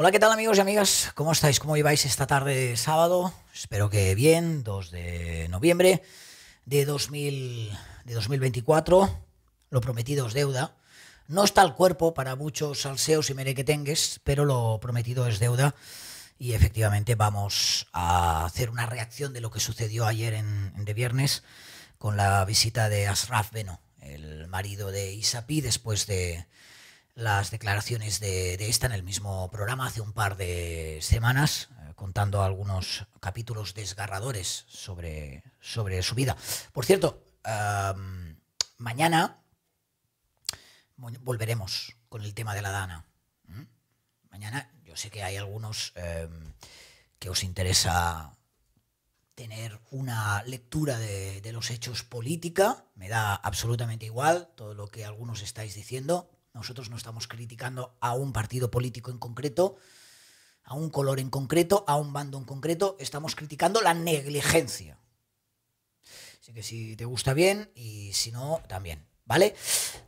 Hola, ¿qué tal amigos y amigas? ¿Cómo estáis? ¿Cómo lleváis esta tarde de sábado? Espero que bien, 2 de noviembre de, 2024. Lo prometido es deuda. No está el cuerpo para muchos salseos y merequetengues, pero lo prometido es deuda. Y efectivamente vamos a hacer una reacción de lo que sucedió ayer de viernes con la visita de Asraf Beno, el marido de Isapi, después de, las declaraciones de, esta en el mismo programa hace un par de semanas, eh, contando algunos capítulos desgarradores sobre, sobre su vida. Por cierto, mañana volveremos con el tema de la Dana. ¿Mm? Mañana yo sé que hay algunos em, que os interesa tener una lectura de los hechos política. Me da absolutamente igual todo lo que algunos estáis diciendo nosotros no estamos criticando a un partido político en concreto, a un color en concreto, a un bando en concreto, estamos criticando la negligencia. Así que si te gusta bien y si no, también. ¿Vale?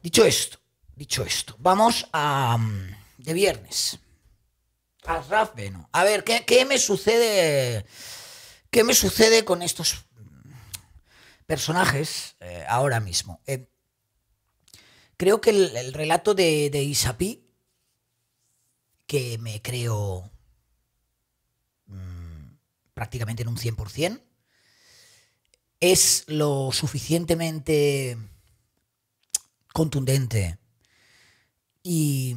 Dicho esto, dicho esto, vamos a... Mm, de viernes. A Rafeno. A ver, ¿qué, me sucede? ¿Qué me sucede con estos mm, personajes eh, ahora mismo? Eh, Creo que el, relato de, de Isapí, que me creo mm, prácticamente en un 100%, es lo suficientemente contundente y,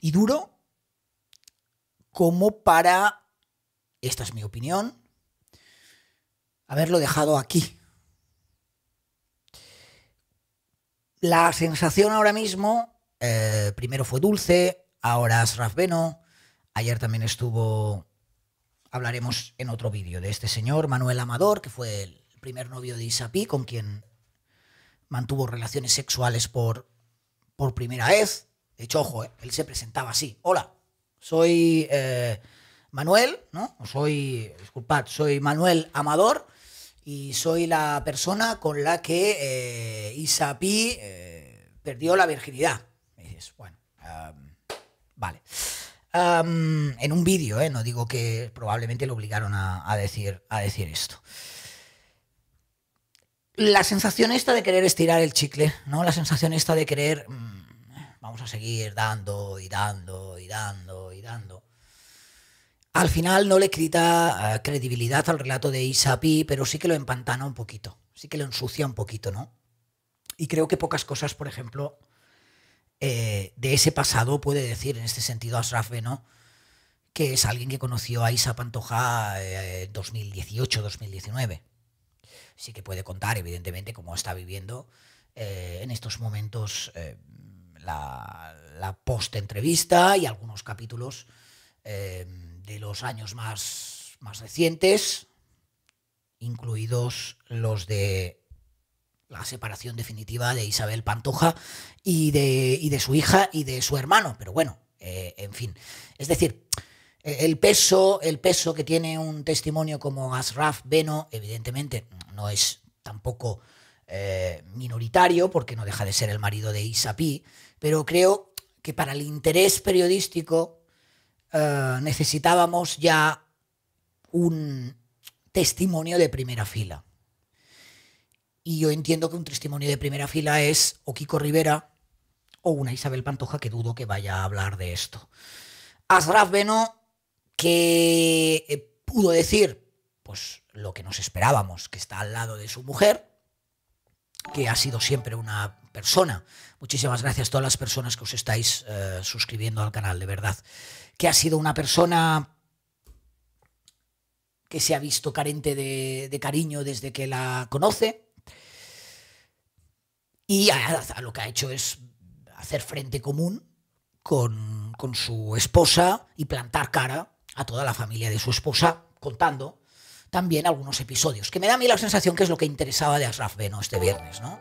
y duro como para, esta es mi opinión, haberlo dejado aquí. La sensación ahora mismo, eh, primero fue Dulce, ahora es Beno, ayer también estuvo, hablaremos en otro vídeo de este señor, Manuel Amador, que fue el primer novio de Isapí, con quien mantuvo relaciones sexuales por, por primera vez. De hecho, ojo, eh, él se presentaba así, hola, soy eh, Manuel, ¿no? soy, disculpad, soy Manuel Amador y soy la persona con la que eh, Isa Isapi eh, perdió la virginidad. Me dices, bueno, vale. en un vídeo, eh, no digo que probablemente lo obligaron a, decir, a decir esto. La sensación esta de querer estirar el chicle, ¿no? La sensación esta de querer. Mm, vamos a seguir dando y dando y dando y dando. Al final no le quita eh, credibilidad al relato de Isapi, pero sí que lo empantana un poquito, sí que lo ensucia un poquito, ¿no? Y creo que pocas cosas, por ejemplo, eh, de ese pasado puede decir en este sentido Asraf ¿no? que es alguien que conoció a Isa Pantoja eh, en 2018-2019. Sí que puede contar, evidentemente, cómo está viviendo en estos momentos la, post-entrevista y algunos capítulos de los años más, más recientes, incluidos los de la separación definitiva de Isabel Pantoja y de, de su hija y de su hermano. Pero bueno, eh, en fin. Es decir, el peso, el peso que tiene un testimonio como Asraf Beno, evidentemente, no es tampoco eh, minoritario, porque no deja de ser el marido de Isapi, pero creo que para el interés periodístico eh, necesitábamos ya un testimonio de primera fila. Y yo entiendo que un testimonio de primera fila es o Kiko Rivera o una Isabel Pantoja, que dudo que vaya a hablar de esto. Asraf Beno, que eh, pudo decir pues, lo que nos esperábamos, que está al lado de su mujer, que ha sido siempre una persona. Muchísimas gracias a todas las personas que os estáis eh, suscribiendo al canal, de verdad que ha sido una persona que se ha visto carente de, cariño desde que la conoce. Y lo que ha hecho es hacer frente común con, su esposa y plantar cara a toda la familia de su esposa, contando también algunos episodios, que me da a mí la sensación que es lo que interesaba de Asraf Beno este viernes, ¿no?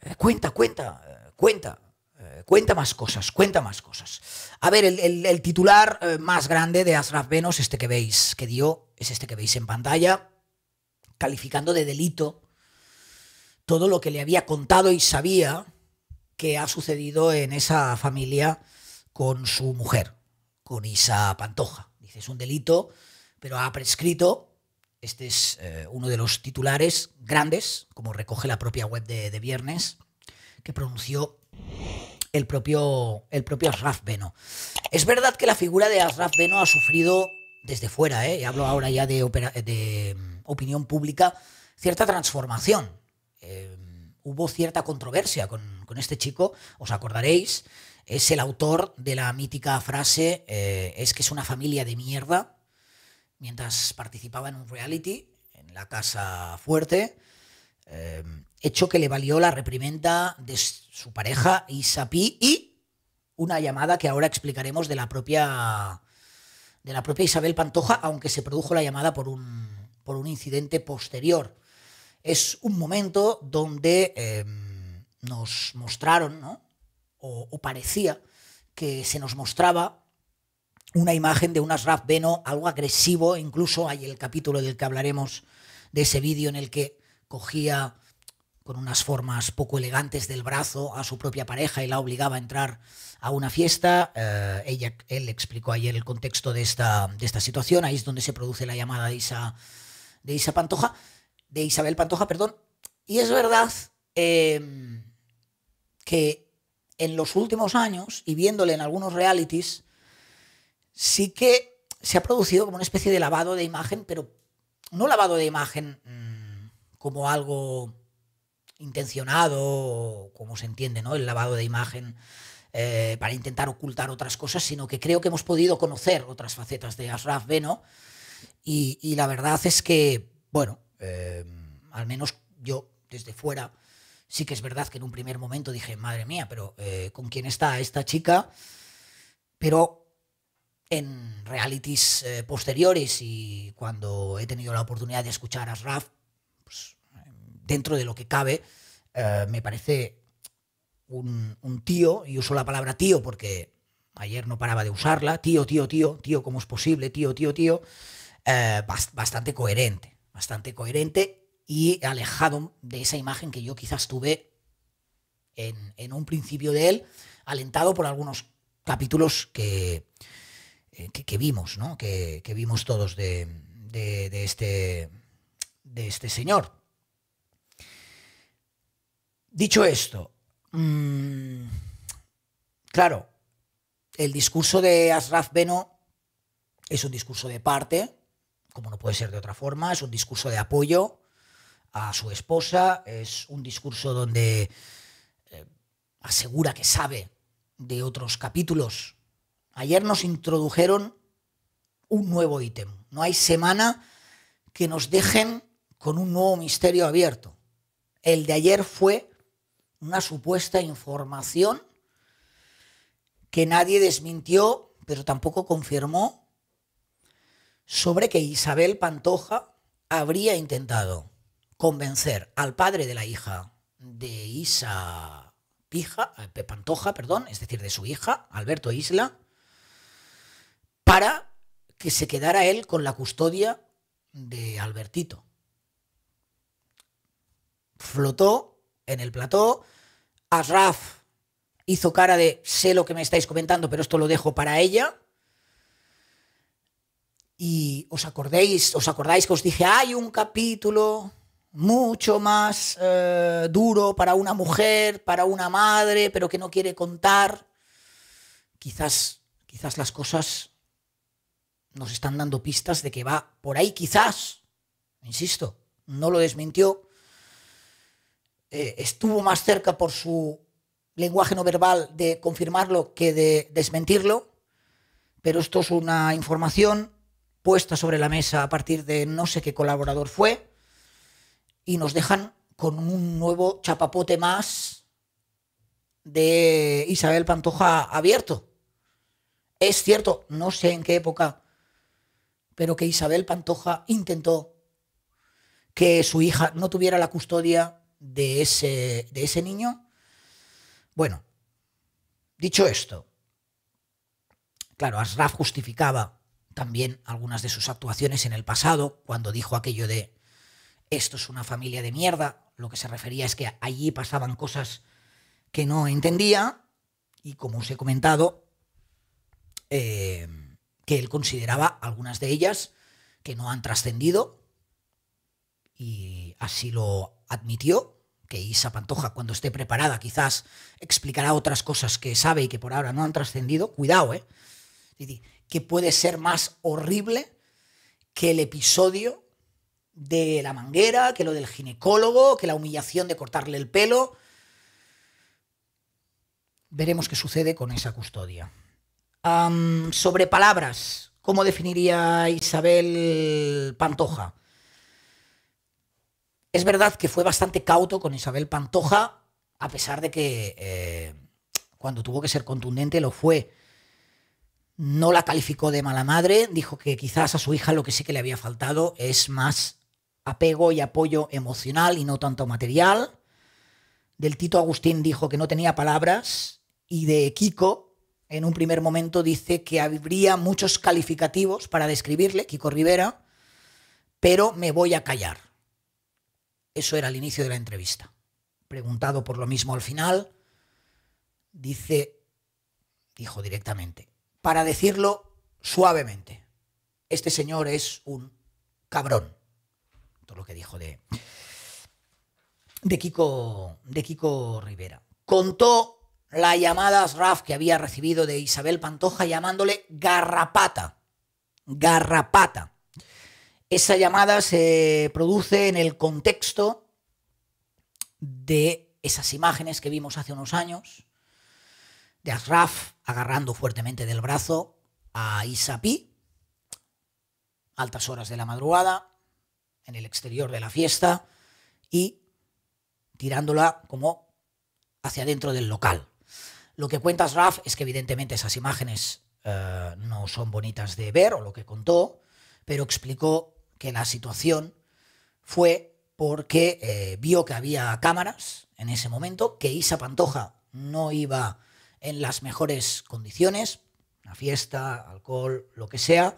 Eh, cuenta, cuenta, cuenta. Eh, cuenta más cosas, cuenta más cosas. A ver, el, titular eh, más grande de Asraf Benos, este que veis, que dio, es este que veis en pantalla, calificando de delito todo lo que le había contado y sabía que ha sucedido en esa familia con su mujer, con Isa Pantoja. Dice, es un delito, pero ha prescrito. Este es eh, uno de los titulares grandes, como recoge la propia web de viernes, que pronunció el propio, el propio Asraf Beno. Es verdad que la figura de Asraf Beno ha sufrido desde fuera, ¿eh? y hablo ahora ya de, mm, opinión pública, cierta transformación. Eh, hubo cierta controversia con, este chico, os acordaréis, es el autor de la mítica frase, eh, es que es una familia de mierda, mientras participaba en un reality, en la casa fuerte, Em, hecho que le valió la reprimenda de su pareja Isapí y una llamada que ahora explicaremos de la propia de la Isabel Pantoja, aunque se produjo la llamada por un, por un incidente posterior. Es un momento donde em, nos mostraron, o, o, parecía que se nos mostraba una imagen de un Asraf Beno, algo agresivo, incluso hay el capítulo del que hablaremos de ese vídeo en el que cogía con unas formas poco elegantes del brazo a su propia pareja y la obligaba a entrar a una fiesta. Eh, ella, él explicó ayer el contexto de esta, de esta situación. Ahí es donde se produce la llamada de Isa, de Pantoja, de Isabel Pantoja, perdón. Y es verdad em, que en los últimos años, y viéndole en algunos realities, sí que se ha producido como una especie de lavado de imagen, pero no lavado de imagen mm, como algo intencionado, como se entiende, ¿no? El lavado de imagen eh, para intentar ocultar otras cosas, sino que creo que hemos podido conocer otras facetas de Ashraf Beno. Y, la verdad es que, bueno, eh, al menos yo desde fuera, sí que es verdad que en un primer momento dije, madre mía, pero eh, ¿con quién está esta chica? Pero en realities posteriores y cuando he tenido la oportunidad de escuchar a Ashraf, pues dentro de lo que cabe, eh, me parece un, tío, y uso la palabra tío porque ayer no paraba de usarla, tío, tío, tío, tío, ¿cómo es posible? Tío, tío, tío, eh, bastante coherente, bastante coherente y alejado de esa imagen que yo quizás tuve en, un principio de él, alentado por algunos capítulos que, eh, que, vimos, ¿no? Que, vimos todos este, de este señor. Dicho esto, mm, claro, el discurso de Asraf Beno es un discurso de parte, como no puede ser de otra forma, es un discurso de apoyo a su esposa, es un discurso donde eh, asegura que sabe de otros capítulos. Ayer nos introdujeron un nuevo ítem. No hay semana que nos dejen con un nuevo misterio abierto. El de ayer fue una supuesta información que nadie desmintió, pero tampoco confirmó, sobre que Isabel Pantoja habría intentado convencer al padre de la hija de Isa Pija, eh, Pantoja, perdón, es decir, de su hija, Alberto Isla, para que se quedara él con la custodia de Albertito. Flotó en el plató, Asraf hizo cara de sé lo que me estáis comentando, pero esto lo dejo para ella. Y os acordéis, os acordáis que os dije, hay un capítulo mucho más eh, duro para una mujer, para una madre, pero que no quiere contar. Quizás, quizás las cosas nos están dando pistas de que va por ahí, quizás, insisto, no lo desmintió, eh, estuvo más cerca por su lenguaje no verbal de confirmarlo que de desmentirlo, pero esto es una información puesta sobre la mesa a partir de no sé qué colaborador fue y nos dejan con un nuevo chapapote más de Isabel Pantoja abierto. Es cierto, no sé en qué época, pero que Isabel Pantoja intentó que su hija no tuviera la custodia de ese, de ese niño. Bueno, dicho esto, claro, Asraf justificaba también algunas de sus actuaciones en el pasado, cuando dijo aquello de esto es una familia de mierda, lo que se refería es que allí pasaban cosas que no entendía y como os he comentado, eh, que él consideraba algunas de ellas que no han trascendido y así lo admitió que Isa Pantoja, cuando esté preparada, quizás explicará otras cosas que sabe y que por ahora no han trascendido. Cuidado, ¿eh? Que puede ser más horrible que el episodio de la manguera, que lo del ginecólogo, que la humillación de cortarle el pelo. Veremos qué sucede con esa custodia. sobre palabras, ¿cómo definiría Isabel Pantoja? Es verdad que fue bastante cauto con Isabel Pantoja, a pesar de que eh, cuando tuvo que ser contundente lo fue. No la calificó de mala madre, dijo que quizás a su hija lo que sí que le había faltado es más apego y apoyo emocional y no tanto material. Del Tito Agustín dijo que no tenía palabras y de Kiko en un primer momento dice que habría muchos calificativos para describirle, Kiko Rivera, pero me voy a callar. Eso era el inicio de la entrevista. Preguntado por lo mismo al final, dice, dijo directamente, para decirlo suavemente, este señor es un cabrón. Todo lo que dijo de, de, Kiko, de Kiko Rivera. Contó la llamada RAF que había recibido de Isabel Pantoja llamándole garrapata. Garrapata. Esa llamada se produce en el contexto de esas imágenes que vimos hace unos años, de Azraf agarrando fuertemente del brazo a Isapi, altas horas de la madrugada, en el exterior de la fiesta, y tirándola como hacia dentro del local. Lo que cuenta Asraf es que evidentemente esas imágenes eh, no son bonitas de ver, o lo que contó, pero explicó que la situación fue porque eh, vio que había cámaras en ese momento, que Isa Pantoja no iba en las mejores condiciones, una fiesta, alcohol, lo que sea,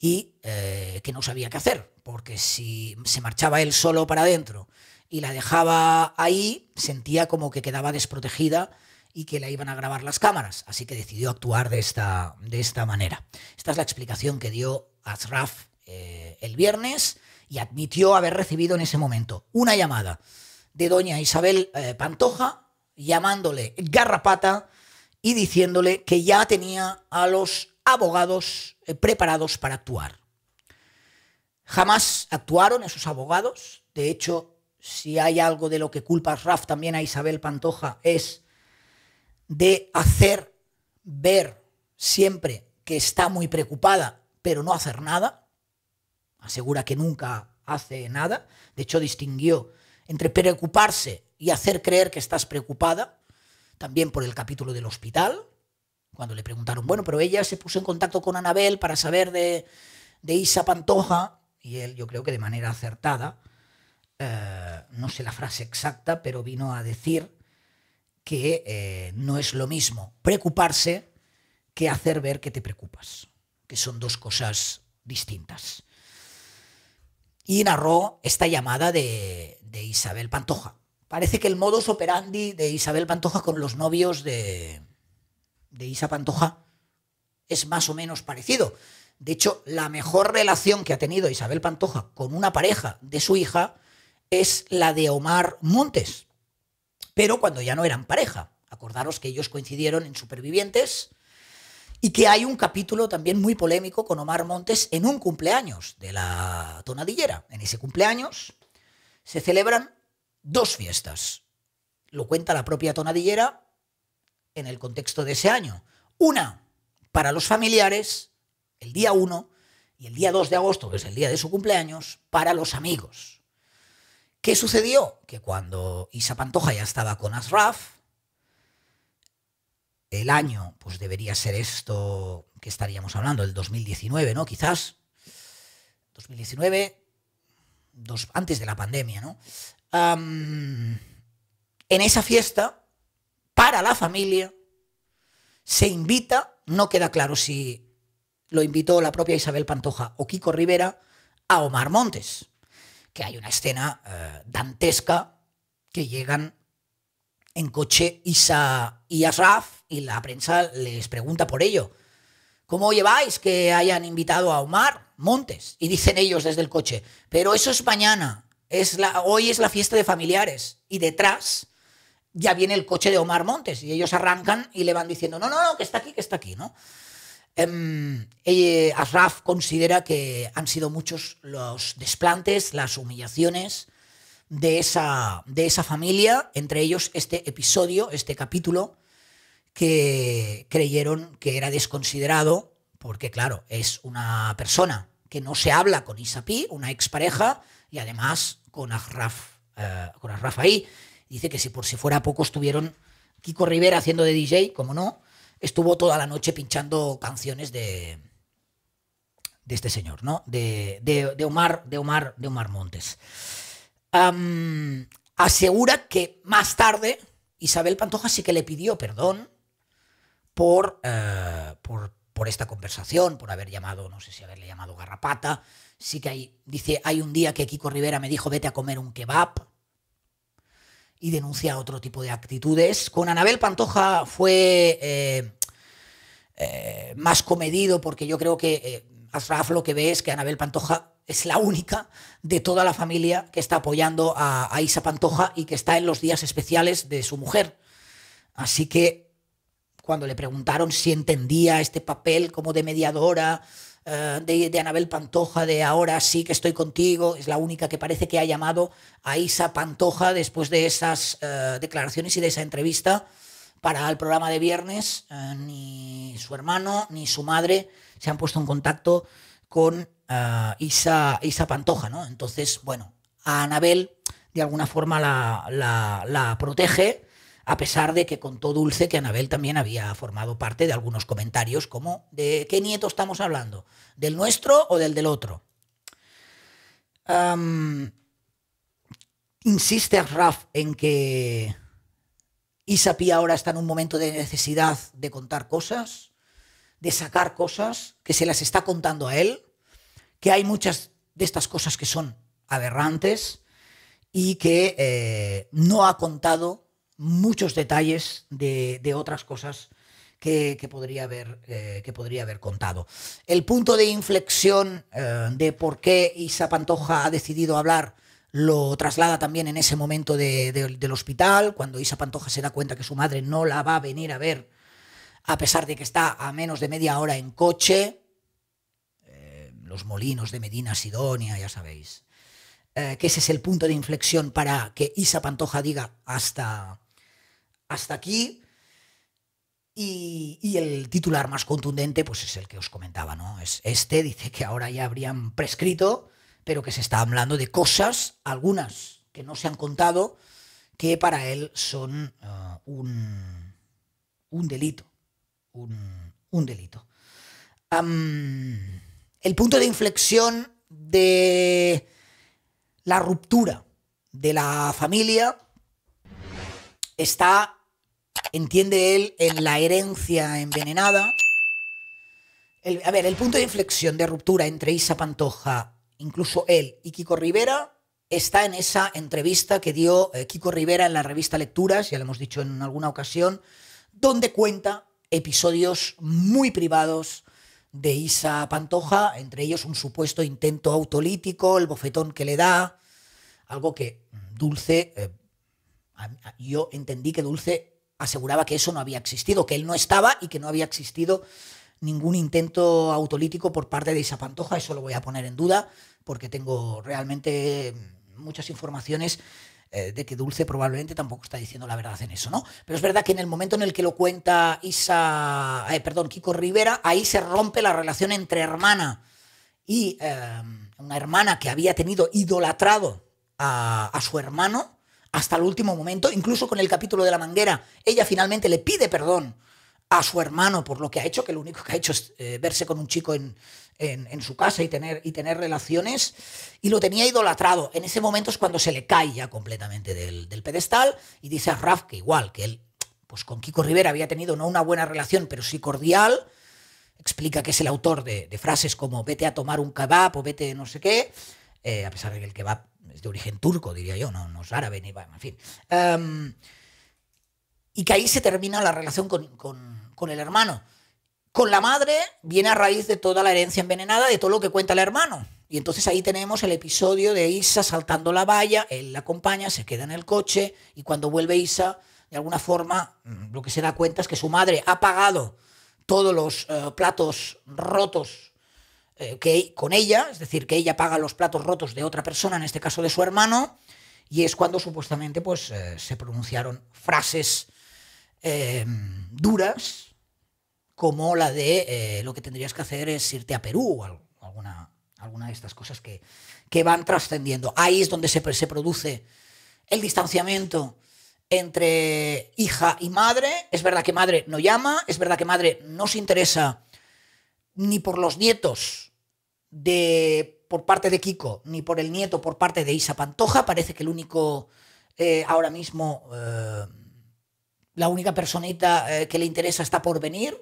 y eh, que no sabía qué hacer, porque si se marchaba él solo para adentro y la dejaba ahí, sentía como que quedaba desprotegida y que la iban a grabar las cámaras, así que decidió actuar de esta, de esta manera. Esta es la explicación que dio Azraf, eh, el viernes y admitió haber recibido en ese momento una llamada de doña Isabel eh, Pantoja llamándole garrapata y diciéndole que ya tenía a los abogados eh, preparados para actuar. Jamás actuaron esos abogados. De hecho, si hay algo de lo que culpa Raf también a Isabel Pantoja es de hacer ver siempre que está muy preocupada, pero no hacer nada asegura que nunca hace nada. De hecho, distinguió entre preocuparse y hacer creer que estás preocupada, también por el capítulo del hospital, cuando le preguntaron, bueno, pero ella se puso en contacto con Anabel para saber de, de Isa Pantoja, y él, yo creo que de manera acertada, eh, no sé la frase exacta, pero vino a decir que eh, no es lo mismo preocuparse que hacer ver que te preocupas, que son dos cosas distintas y narró esta llamada de, Isabel Pantoja. Parece que el modus operandi de Isabel Pantoja con los novios de, de Isa Pantoja es más o menos parecido. De hecho, la mejor relación que ha tenido Isabel Pantoja con una pareja de su hija es la de Omar Montes. Pero cuando ya no eran pareja. Acordaros que ellos coincidieron en Supervivientes y que hay un capítulo también muy polémico con Omar Montes en un cumpleaños de la tonadillera. En ese cumpleaños se celebran dos fiestas. Lo cuenta la propia tonadillera en el contexto de ese año. Una para los familiares, el día 1, y el día 2 de agosto, que es el día de su cumpleaños, para los amigos. ¿Qué sucedió? Que cuando Isa Pantoja ya estaba con Asraf, el año, pues debería ser esto que estaríamos hablando, el 2019, ¿no? Quizás. 2019, dos, antes de la pandemia, ¿no? en esa fiesta, para la familia, se invita, no queda claro si lo invitó la propia Isabel Pantoja o Kiko Rivera, a Omar Montes, que hay una escena eh, dantesca que llegan en coche Isa y Asraf y la prensa les pregunta por ello. ¿Cómo lleváis que hayan invitado a Omar Montes? Y dicen ellos desde el coche, pero eso es mañana, es la, hoy es la fiesta de familiares y detrás ya viene el coche de Omar Montes y ellos arrancan y le van diciendo, no, no, no, que está aquí, que está aquí, ¿no? Em, eh, Asraf considera que han sido muchos los desplantes, las humillaciones de esa, de esa familia, entre ellos este episodio, este capítulo, que creyeron que era desconsiderado, porque claro, es una persona que no se habla con Isapi, una expareja, y además con Arraf eh, con Arraf ahí. Dice que si por si fuera poco estuvieron Kiko Rivera haciendo de DJ, como no, estuvo toda la noche pinchando canciones de, de este señor, ¿no? De, de, Omar, de, Omar, de Omar Montes. asegura que más tarde Isabel Pantoja sí que le pidió perdón eh, por, por, esta conversación, por haber llamado, no sé si haberle llamado garrapata. Sí que hay, dice, hay un día que Kiko Rivera me dijo, vete a comer un kebab. Y denuncia otro tipo de actitudes. Con Anabel Pantoja fue eh, eh, más comedido porque yo creo que Azraf lo que ve es que Anabel Pantoja es la única de toda la familia que está apoyando a, Isa Pantoja y que está en los días especiales de su mujer. Así que cuando le preguntaron si entendía este papel como de mediadora eh, de, Anabel Pantoja, de ahora sí que estoy contigo, es la única que parece que ha llamado a Isa Pantoja después de esas eh, declaraciones y de esa entrevista para el programa de viernes, eh, ni su hermano ni su madre se han puesto en contacto con Isa, Isa Pantoja, ¿no? Entonces, bueno, a Anabel de alguna forma la, la protege a pesar de que contó Dulce que Anabel también había formado parte de algunos comentarios como ¿de qué nieto estamos hablando? ¿Del nuestro o del del otro? insiste Raf en que Isapi ahora está en un momento de necesidad de contar cosas, de sacar cosas que se las está contando a él, que hay muchas de estas cosas que son aberrantes y que eh, no ha contado muchos detalles de, otras cosas que, podría haber, eh, que, podría haber, contado. El punto de inflexión eh, de por qué Isa Pantoja ha decidido hablar lo traslada también en ese momento del hospital, cuando Isa Pantoja se da cuenta que su madre no la va a venir a ver, a pesar de que está a menos de media hora en coche. Eh, los molinos de Medina Sidonia, ya sabéis. que ese es el punto de inflexión para que Isa Pantoja diga hasta, hasta aquí. Y, el titular más contundente, pues es el que os comentaba, ¿no? Es este dice que ahora ya habrían prescrito, pero que se está hablando de cosas, algunas que no se han contado, que para él son eh, un, un, delito. Un, delito. el punto de inflexión de la ruptura de la familia está, entiende él, en la herencia envenenada. a ver, el punto de inflexión de ruptura entre Isa Pantoja, incluso él y Kiko Rivera, está en esa entrevista que dio eh, Kiko Rivera en la revista Lecturas, ya lo hemos dicho en alguna ocasión, donde cuenta episodios muy privados de Isa Pantoja, entre ellos un supuesto intento autolítico, el bofetón que le da, algo que mm, Dulce eh, yo entendí que Dulce aseguraba que eso no había existido, que él no estaba y que no había existido ningún intento autolítico por parte de Isa Pantoja. Eso lo voy a poner en duda porque tengo realmente muchas informaciones eh, de que Dulce probablemente tampoco está diciendo la verdad en eso, ¿no? Pero es verdad que en el momento en el que lo cuenta Isa, eh, perdón, Kiko Rivera, ahí se rompe la relación entre hermana y eh, una hermana que había tenido idolatrado a su hermano hasta el último momento, incluso con el capítulo de la manguera, ella finalmente le pide perdón a su hermano por lo que ha hecho, que lo único que ha hecho es eh, verse con un chico en, su casa y tener, y tener relaciones, y lo tenía idolatrado. En ese momento es cuando se le cae ya completamente del, pedestal y dice a Raf que igual, que él pues con Kiko Rivera había tenido no una buena relación, pero sí cordial. Explica que es el autor de, de frases como vete a tomar un kebab o vete no sé qué. Eh, a pesar de que el kebab es de origen turco, diría yo, no, no es árabe, ni, en fin. Em, y que ahí se termina la relación con, el hermano. Con la madre viene a raíz de toda la herencia envenenada, de todo lo que cuenta el hermano. Y entonces ahí tenemos el episodio de Isa saltando la valla, él la acompaña, se queda en el coche y cuando vuelve Isa, de alguna forma, mm, lo que se da cuenta es que su madre ha pagado todos los eh, platos rotos eh, con ella, es decir, que ella paga los platos rotos de otra persona, en este caso de su hermano, y es cuando supuestamente pues, eh, se pronunciaron frases eh, duras, como la de lo que tendrías que hacer es irte a Perú o alguna, alguna de estas cosas que, van trascendiendo. Ahí es donde se, se produce el distanciamiento entre hija y madre. Es verdad que madre no llama, es verdad que madre no se interesa ni por los nietos de por parte de Kiko, ni por el nieto por parte de Isa Pantoja. Parece que el único, eh, ahora mismo, eh, la única personita eh, que le interesa está por venir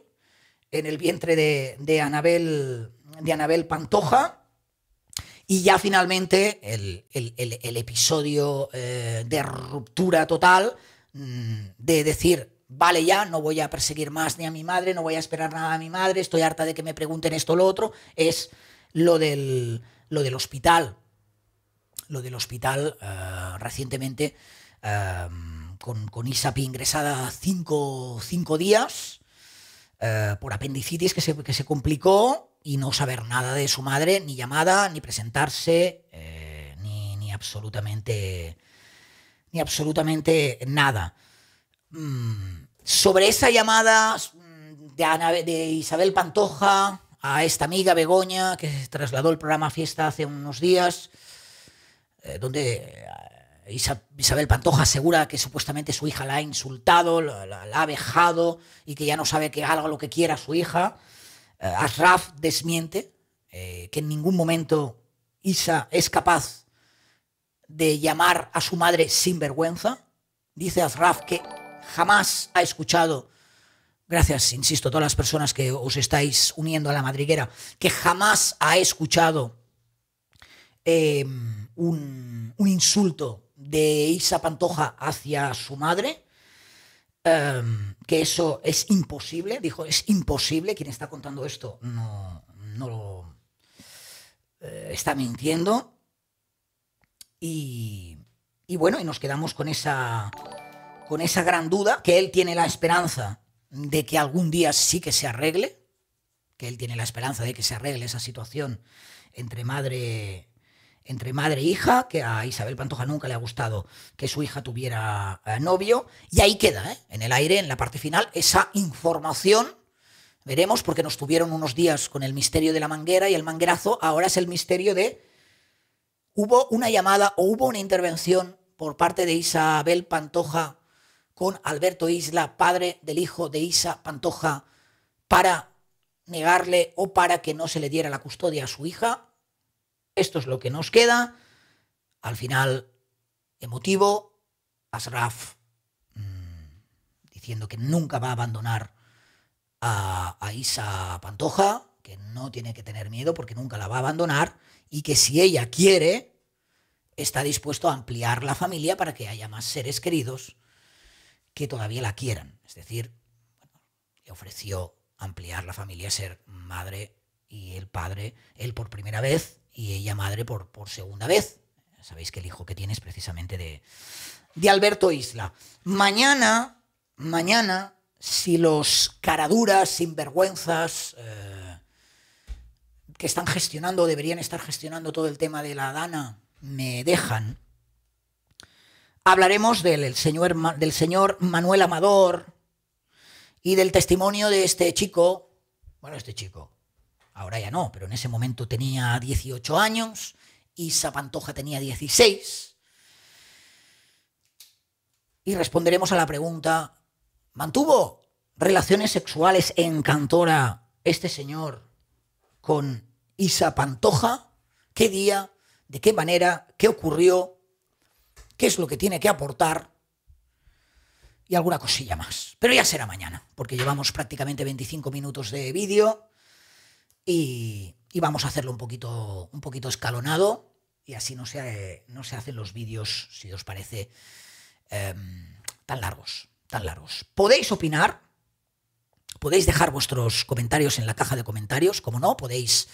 en el vientre de, de, Anabel, de Anabel Pantoja. Y ya finalmente el, el, el episodio de ruptura total mm, de decir, vale ya, no voy a perseguir más ni a mi madre, no voy a esperar nada a mi madre, estoy harta de que me pregunten esto o lo otro, es lo del, lo del hospital. Lo del hospital eh, recientemente em, con, con ISAPI ingresada cinco, días eh, por apendicitis que se, complicó y no saber nada de su madre, ni llamada, ni presentarse, eh, ni, absolutamente ni absolutamente nada. Mm, sobre esa llamada mm, de, Isabel Pantoja a esta amiga Begoña, que se trasladó el programa Fiesta hace unos días, eh, donde eh, Isabel Pantoja asegura que supuestamente su hija la ha insultado, la, ha vejado y que ya no sabe que haga lo que quiera su hija. Eh, Asraf desmiente que en ningún momento Isa es capaz de llamar a su madre sin vergüenza. Dice Asraf que jamás ha escuchado. Gracias, insisto, a todas las personas que os estáis uniendo a la madriguera, que jamás ha escuchado eh, un, insulto de Isa Pantoja hacia su madre. Eh, que eso es imposible, dijo, es imposible. Quien está contando esto no, no lo eh, está mintiendo. y bueno, y nos quedamos con esa con esa gran duda, que él tiene la esperanza de que algún día sí que se arregle, que él tiene la esperanza de que se arregle esa situación entre madre entre madre e hija, que a Isabel Pantoja nunca le ha gustado que su hija tuviera eh, novio, y ahí queda, ¿eh? en el aire, en la parte final, esa información. Veremos, porque nos tuvieron unos días con el misterio de la manguera y el manguerazo, ahora es el misterio de hubo una llamada o hubo una intervención por parte de Isabel Pantoja con Alberto Isla, padre del hijo de Isa Pantoja, para negarle o para que no se le diera la custodia a su hija. Esto es lo que nos queda. Al final, emotivo, Asraf mm, diciendo que nunca va a abandonar a Isa Pantoja, que no tiene que tener miedo porque nunca la va a abandonar y que si ella quiere, está dispuesto a ampliar la familia para que haya más seres queridos que todavía la quieran. Es decir, le ofreció ampliar la familia, ser madre y el padre, él por primera vez y ella madre por, por segunda vez. Sabéis que el hijo que tiene es precisamente de, Alberto Isla. Mañana, mañana, si los caraduras, sinvergüenzas, eh, que están gestionando, deberían estar gestionando todo el tema de la Dana, me dejan, hablaremos del señor, del señor Manuel Amador y del testimonio de este chico, bueno, este chico, ahora ya no, pero en ese momento tenía 18 años, Isa Pantoja tenía 16. Y responderemos a la pregunta, ¿mantuvo relaciones sexuales en Cantora este señor con Isa Pantoja? ¿Qué día? ¿De qué manera? ¿Qué ocurrió? qué es lo que tiene que aportar y alguna cosilla más. Pero ya será mañana, porque llevamos prácticamente 25 minutos de vídeo y, vamos a hacerlo un poquito, un poquito escalonado y así no se, no se hacen los vídeos, si os parece, em, tan largos, tan largos. Podéis opinar, podéis dejar vuestros comentarios en la caja de comentarios, como no, podéis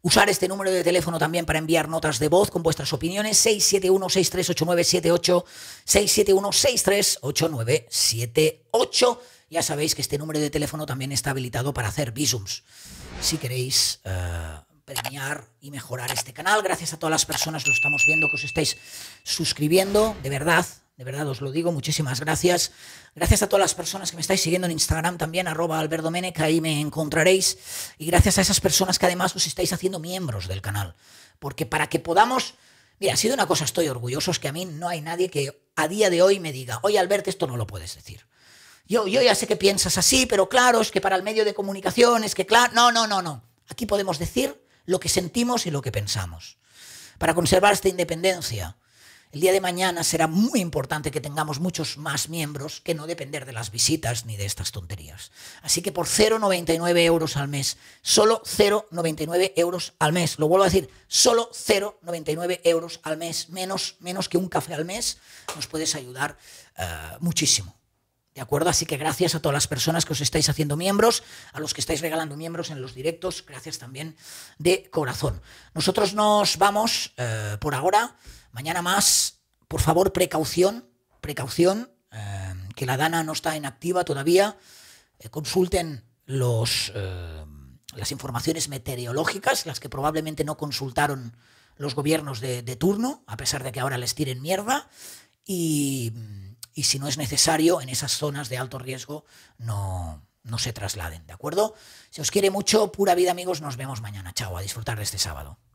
Usar este número de teléfono también para enviar notas de voz con vuestras opiniones. 671-638978. 671-638978. Ya sabéis que este número de teléfono también está habilitado para hacer visums. Si queréis eh, premiar y mejorar este canal, gracias a todas las personas, lo estamos viendo que os estáis suscribiendo. De verdad, de verdad, os lo digo, muchísimas gracias. Gracias a todas las personas que me estáis siguiendo en Instagram también, arroba que ahí me encontraréis. Y gracias a esas personas que además os estáis haciendo miembros del canal. Porque para que podamos... Mira, ha sido una cosa, estoy orgulloso, es que a mí no hay nadie que a día de hoy me diga, oye Albert, esto no lo puedes decir. Yo, yo ya sé que piensas así, pero claro, es que para el medio de comunicación, es que claro... No, no, no, no. Aquí podemos decir lo que sentimos y lo que pensamos. Para conservar esta independencia el día de mañana será muy importante que tengamos muchos más miembros que no depender de las visitas ni de estas tonterías. Así que por 0,99 euros al mes, solo 0,99 euros al mes, lo vuelvo a decir, solo 0,99 euros al mes, menos, menos que un café al mes, nos puedes ayudar eh, muchísimo. ¿De acuerdo? Así que gracias a todas las personas que os estáis haciendo miembros, a los que estáis regalando miembros en los directos, gracias también de corazón. Nosotros nos vamos eh, por ahora. Mañana más, por favor, precaución, precaución, eh, que la DANA no está en activa todavía. Eh, consulten los, eh, las informaciones meteorológicas, las que probablemente no consultaron los gobiernos de, turno, a pesar de que ahora les tiren mierda. Y, si no es necesario, en esas zonas de alto riesgo no, no se trasladen, ¿de acuerdo? Se si os quiere mucho, pura vida amigos, nos vemos mañana. Chao, a disfrutar de este sábado.